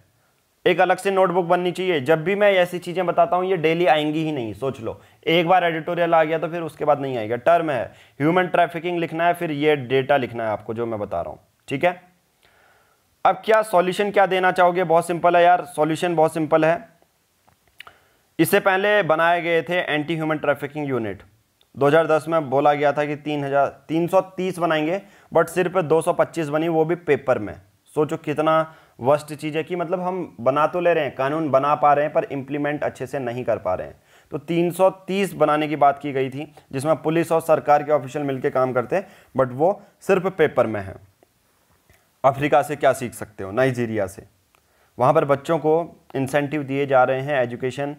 एक अलग से नोटबुक बननी चाहिए जब भी मैं ऐसी चीज़ें बताता हूं ये डेली आएंगी ही नहीं सोच लो एक बार एडिटोरियल आ गया तो फिर उसके बाद नहीं आएगा टर्म है ह्यूमन ट्रैफिकिंग लिखना है फिर ये डेटा लिखना है आपको जो मैं बता रहा हूं ठीक है अब क्या सॉल्यूशन क्या देना चाहोगे बहुत सिंपल है यार सॉल्यूशन बहुत सिंपल है इससे पहले बनाए गए थे एंटी ह्यूमन ट्रैफिकिंग यूनिट 2010 में बोला गया था कि तीन हज़ार तीन सौ तीस बनाएंगे बट सिर्फ 225 बनी वो भी पेपर में सोचो कितना वर्स्ट चीज़ है कि मतलब हम बना तो ले रहे हैं कानून बना पा रहे हैं पर इम्प्लीमेंट अच्छे से नहीं कर पा रहे हैं तो 330 बनाने की बात की गई थी जिसमें पुलिस और सरकार के ऑफिशियल मिलकर काम करते बट वो सिर्फ पेपर में है अफ्रीका से क्या सीख सकते हो नाइजीरिया से वहाँ पर बच्चों को इंसेंटिव दिए जा रहे हैं एजुकेशन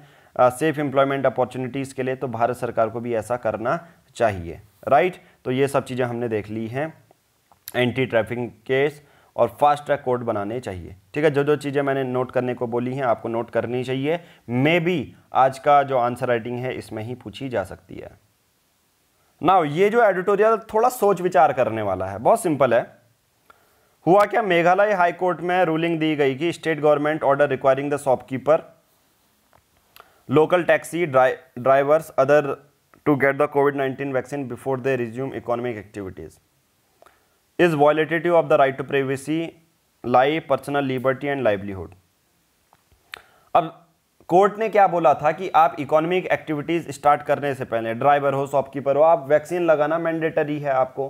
सेफ एम्प्लॉयमेंट अपॉर्चुनिटीज़ के लिए तो भारत सरकार को भी ऐसा करना चाहिए राइट तो ये सब चीज़ें हमने देख ली हैं एंटी ट्रैफिकिंग केस और फास्ट ट्रैक कोर्ट बनाने चाहिए ठीक है जो जो चीज़ें मैंने नोट करने को बोली हैं आपको नोट करनी चाहिए मे बी आज का जो आंसर राइटिंग है इसमें ही पूछी जा सकती है ना ये जो एडिटोरियल थोड़ा सोच विचार करने वाला है बहुत सिंपल है हुआ क्या मेघालय हाई कोर्ट में रूलिंग दी गई कि state government order requiring the shopkeeper local taxi drivers other to get the covid 19 vaccine before they resume economic activities is violative of the right to privacy life personal liberty and livelihood अब court ने क्या बोला था कि आप economic activities start करने से पहले ड्राइवर हो शॉपकीपर हो आप वैक्सीन लगाना मैंडेटरी है आपको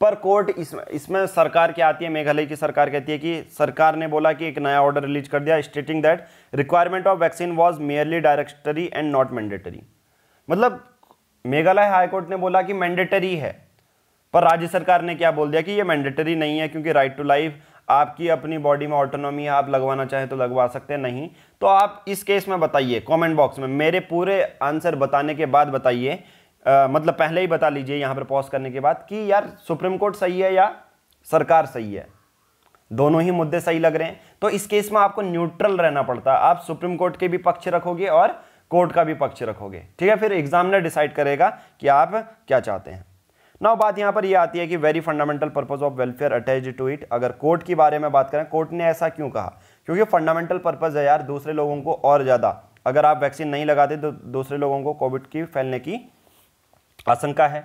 पर कोर्ट इसमें इसमें सरकार क्या आती है मेघालय की सरकार कहती है कि सरकार ने बोला कि एक नया ऑर्डर रिलीज कर दिया stating that requirement of vaccine was merely directory and not mandatory मतलब मेघालय हाईकोर्ट ने बोला कि मैंडेटरी है पर राज्य सरकार ने क्या बोल दिया कि ये मैंडेटरी नहीं है क्योंकि राइट टू लाइफ आपकी अपनी बॉडी में ऑटोनॉमी आप लगवाना चाहें तो लगवा सकते हैं नहीं तो आप इस केस में बताइए कमेंट बॉक्स में मेरे पूरे आंसर बताने के बाद बताइए मतलब पहले ही बता लीजिए यहाँ पर पॉज करने के बाद कि यार सुप्रीम कोर्ट सही है या सरकार सही है दोनों ही मुद्दे सही लग रहे हैं तो इस केस में आपको न्यूट्रल रहना पड़ता आप सुप्रीम कोर्ट के भी पक्ष रखोगे और कोर्ट का भी पक्ष रखोगे ठीक है फिर एग्जामिनर डिसाइड करेगा कि आप क्या चाहते हैं ना बात यहां पर यह आती है कि very fundamental purpose of welfare attach to it अगर कोर्ट के बारे में बात करें कोर्ट ने ऐसा क्यों कहा क्योंकि फंडामेंटल पर्पज़ है यार दूसरे लोगों को और ज़्यादा अगर आप वैक्सीन नहीं लगाते तो दूसरे लोगों को कोविड की फैलने की आशंका है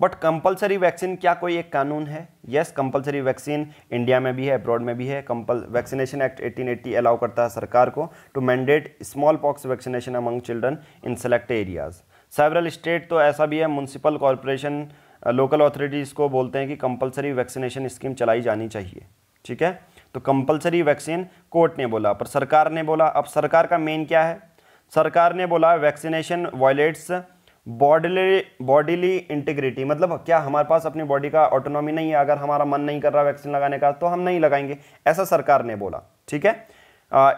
बट कंपलसरी वैक्सीन क्या कोई एक कानून है यस कंपलसरी वैक्सीन इंडिया में भी है अब्रॉड में भी है कंपल वैक्सीनेशन एक्ट 1880 अलाउ करता है सरकार को to mandate smallpox vaccination among children in select areas several state तो ऐसा भी है म्यूनसिपल कॉरपोरेशन लोकल अथॉरिटीज़ को बोलते हैं कि कंपलसरी वैक्सीनेशन स्कीम चलाई जानी चाहिए ठीक है तो कंपलसरी वैक्सीन कोर्ट ने बोला पर सरकार ने बोला अब सरकार का मेन क्या है सरकार ने बोला vaccination violates bodily bodily integrity मतलब क्या हमारे पास अपनी बॉडी का ऑटोनॉमी नहीं है अगर हमारा मन नहीं कर रहा वैक्सीन लगाने का तो हम नहीं लगाएंगे ऐसा सरकार ने बोला ठीक है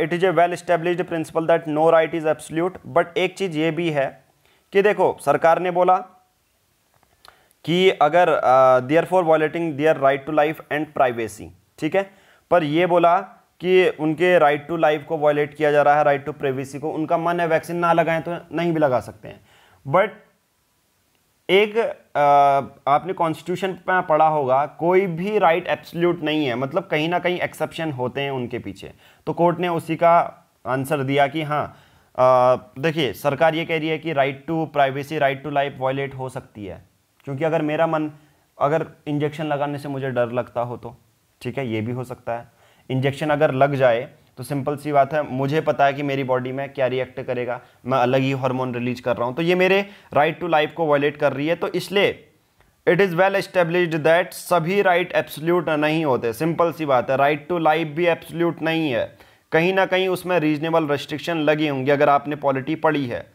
it is a well established principle that no right is absolute but एक चीज़ ये भी है कि देखो सरकार ने बोला कि अगर therefore violating their right to life and privacy ठीक है पर यह बोला कि उनके राइट टू लाइफ को वॉयलेट किया जा रहा है राइट टू प्राइवेसी को उनका मन है वैक्सीन ना लगाएं तो नहीं भी लगा सकते हैं बट एक आपने कॉन्स्टिट्यूशन पर पढ़ा होगा कोई भी राइट right एब्सल्यूट नहीं है मतलब कहीं ना कहीं एक्सेप्शन होते हैं उनके पीछे तो कोर्ट ने उसी का आंसर दिया कि हाँ देखिए सरकार ये कह रही है कि right to privacy right to life violate हो सकती है क्योंकि अगर मेरा मन अगर इंजेक्शन लगाने से मुझे डर लगता हो तो ठीक है ये भी हो सकता है इंजेक्शन अगर लग जाए तो सिंपल सी बात है मुझे पता है कि मेरी बॉडी में क्या रिएक्ट करेगा मैं अलग ही हार्मोन रिलीज कर रहा हूँ तो ये मेरे राइट टू लाइफ को वॉयलेट कर रही है तो इसलिए it is well established that सभी राइट एब्सोल्यूट नहीं होते सिंपल सी बात है राइट टू लाइफ भी एब्सोल्यूट नहीं है कहीं ना कहीं उसमें रीजनेबल रेस्ट्रिक्शन लगी होंगी अगर आपने पॉलिटी पढ़ी है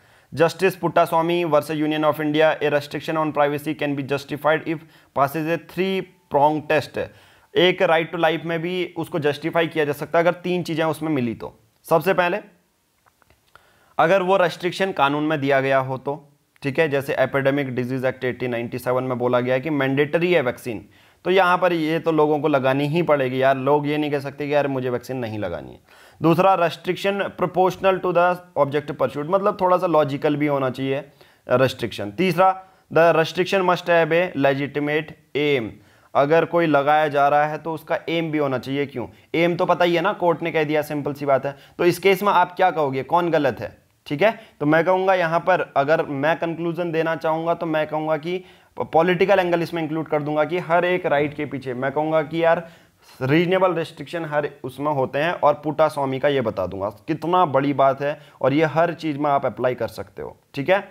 justice Puttaswamy versus Union of India, a restriction on privacy can be justified if passes a three prong test एक राइट टू लाइफ में भी उसको जस्टिफाई किया जा सकता है अगर तीन चीज़ें उसमें मिली तो सबसे पहले अगर वो रेस्ट्रिक्शन कानून में दिया गया हो तो ठीक है जैसे एपिडेमिक डिजीज एक्ट एटीन में बोला गया कि मैंडेटरी है वैक्सीन तो यहाँ पर ये तो लोगों को लगानी ही पड़ेगी यार लोग ये नहीं कह सकते कि यार मुझे वैक्सीन नहीं लगानी है दूसरा restriction proportional to the object pursuit मतलब थोड़ा सा लॉजिकल भी होना चाहिए रेस्ट्रिक्शन तीसरा the restriction must have a legitimate aim अगर कोई लगाया जा रहा है तो उसका एम भी होना चाहिए क्यों एम तो पता ही है ना कोर्ट ने कह दिया सिंपल सी बात है तो इस केस में आप क्या कहोगे कौन गलत है ठीक है तो मैं कहूँगा यहाँ पर अगर मैं कंक्लूजन देना चाहूँगा तो मैं कहूँगा कि पॉलिटिकल एंगल इसमें इंक्लूड कर दूंगा कि हर एक राइट के पीछे मैं कहूँगा कि यार रीजनेबल रिस्ट्रिक्शन हर उसमें होते हैं और पुटा स्वामी का ये बता दूंगा कितना बड़ी बात है और ये हर चीज़ में आप अप्लाई कर सकते हो ठीक है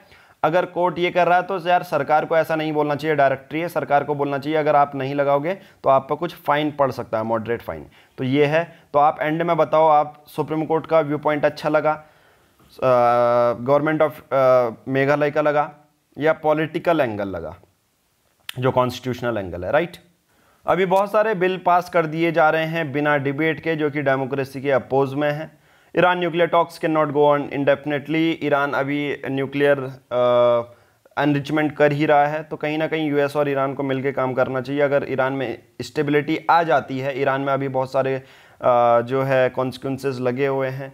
अगर कोर्ट ये कर रहा है तो यार सरकार को ऐसा नहीं बोलना चाहिए डायरेक्टरी है सरकार को बोलना चाहिए अगर आप नहीं लगाओगे तो आप पर कुछ फाइन पड़ सकता है मॉडरेट फाइन तो ये है तो आप एंड में बताओ आप सुप्रीम कोर्ट का व्यू पॉइंट अच्छा लगा गवर्नमेंट ऑफ मेघालय का लगा या पॉलिटिकल एंगल लगा जो कॉन्स्टिट्यूशनल एंगल है राइट अभी बहुत सारे बिल पास कर दिए जा रहे हैं बिना डिबेट के जो कि डेमोक्रेसी के अपोज में हैं ईरान न्यूक्लियर टॉक्स के not go on indefinitely Iran अभी न्यूक्लियर एनरिचमेंट कर ही रहा है तो कहीं ना कहीं यूएस और ईरान को मिलकर काम करना चाहिए अगर ईरान में स्टेबिलिटी आ जाती है ईरान में अभी बहुत सारे आ, जो है कॉन्सिक्वेंसेज लगे हुए हैं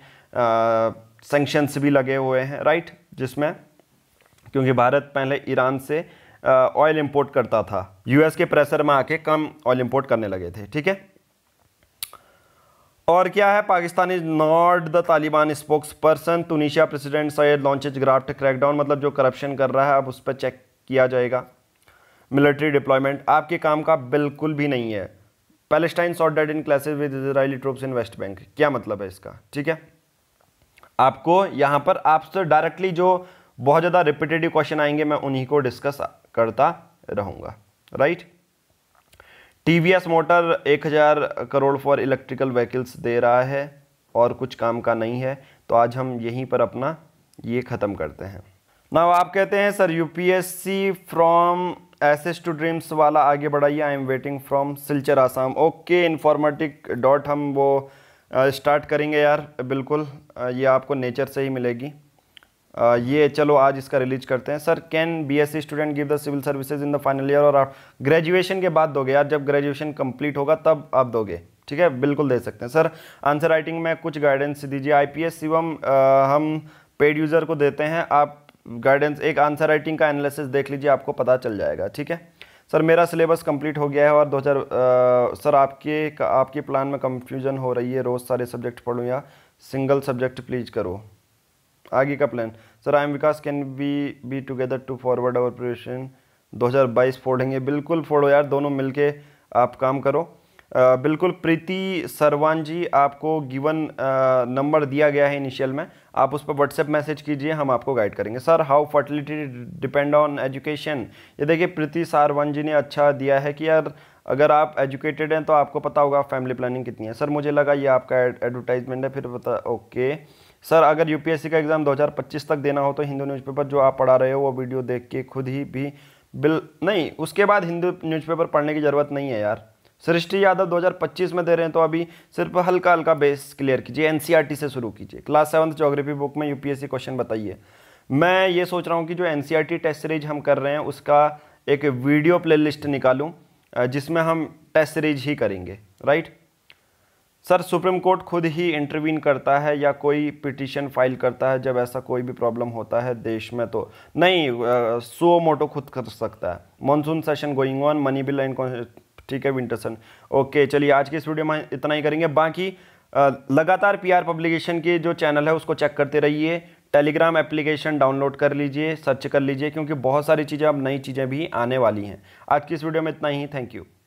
सेंक्शंस भी लगे हुए हैं राइट जिसमें क्योंकि भारत पहले ईरान से ऑयल इंपोर्ट करता था यूएस के प्रेशर में आके कम ऑयल इंपोर्ट करने लगे थे ठीक है और क्या है Pakistan is not the Taliban spokesperson Tunisia president Saied launches graft crackdown मतलब जो करप्शन कर रहा है अब उस पर चेक किया जाएगा मिलिट्री डिप्लॉयमेंट आपके काम का बिल्कुल भी नहीं है Palestine shot dead in clashes with Israeli troops in West Bank क्या मतलब है इसका ठीक है आपको यहाँ पर आपसे डायरेक्टली जो बहुत ज़्यादा रिपीटेटिव क्वेश्चन आएंगे मैं उन्हीं को डिस्कस करता रहूँगा राइट टी वी एस मोटर एक हज़ार करोड़ फॉर इलेक्ट्रिकल व्हीकल्स दे रहा है और कुछ काम का नहीं है तो आज हम यहीं पर अपना ये ख़त्म करते हैं ना आप कहते हैं sir U P S C from aces to dreams वाला आगे बढ़ाइए I am waiting from Silchar Assam okay informatic dot हम वो स्टार्ट करेंगे यार बिल्कुल ये आपको नेचर से ही मिलेगी ये चलो आज इसका रिलीज करते हैं sir can BSc student give the civil services in the final year और ग्रेजुएशन के बाद दोगे यार जब ग्रेजुएशन कंप्लीट होगा तब आप दोगे ठीक है बिल्कुल दे सकते हैं सर आंसर राइटिंग में कुछ गाइडेंस दीजिए आईपीएस शिवम हम पेड यूज़र को देते हैं आप गाइडेंस एक आंसर राइटिंग का एनालिसिस देख लीजिए आपको पता चल जाएगा ठीक है सर मेरा सिलेबस कंप्लीट हो गया है और दो हजार सर आपके आपके प्लान में कंफ्यूजन हो रही है रोज़ सारे सब्जेक्ट पढ़ूँ या सिंगल सब्जेक्ट प्लीज करो आगे का plan sir I am Vikas can be be together to forward our preparation 2022 फोड़ेंगे बिल्कुल फोड़ो यार दोनों मिलके आप काम करो आ, बिल्कुल प्रीति सरवान जी आपको गिवन नंबर दिया गया है इनिशियल में आप उस पर व्हाट्सएप मैसेज कीजिए हम आपको गाइड करेंगे sir how fertility depend on education ये देखिए प्रीति सारवान जी ने अच्छा दिया है कि यार अगर आप एजुकेटेड हैं तो आपको पता होगा फैमिली प्लानिंग कितनी है सर मुझे लगा ये आपका एडवर्टाइजमेंट है फिर पता ओके okay. सर अगर यूपीएससी का एग्ज़ाम 2025 तक देना हो तो हिंदू न्यूज़पेपर जो आप पढ़ा रहे हो वो वीडियो देख के खुद ही भी बिल नहीं उसके बाद हिंदू न्यूज़पेपर पढ़ने की ज़रूरत नहीं है यार सृष्टि यादव 2025 में दे रहे हैं तो अभी सिर्फ हल्का हल्का बेस क्लियर कीजिए एन e से शुरू कीजिए क्लास सेवन्थ जोग्राफी बुक में यूपीएससी क्वेश्चन बताइए मैं ये सोच रहा हूँ कि जो एन टेस्ट सीरीज हम कर रहे हैं उसका एक वीडियो प्लेलिस्ट निकालूँ जिसमें हम टेस्ट सीरीज ही करेंगे राइट सर सुप्रीम कोर्ट खुद ही इंटरवीन करता है या कोई पिटिशन फाइल करता है जब ऐसा कोई भी प्रॉब्लम होता है देश में तो नहीं सो मोटो खुद कर सकता है monsoon session going on money bill and ठीक है विंटरसन ओके चलिए आज की इस वीडियो में इतना ही करेंगे बाकी लगातार लगातार पीआर पब्लिकेशन के जो चैनल है उसको चेक करते रहिए टेलीग्राम एप्लीकेशन डाउनलोड कर लीजिए सर्च कर लीजिए क्योंकि बहुत सारी चीज़ें अब नई चीज़ें भी आने वाली हैं आज की इस वीडियो में इतना ही थैंक यू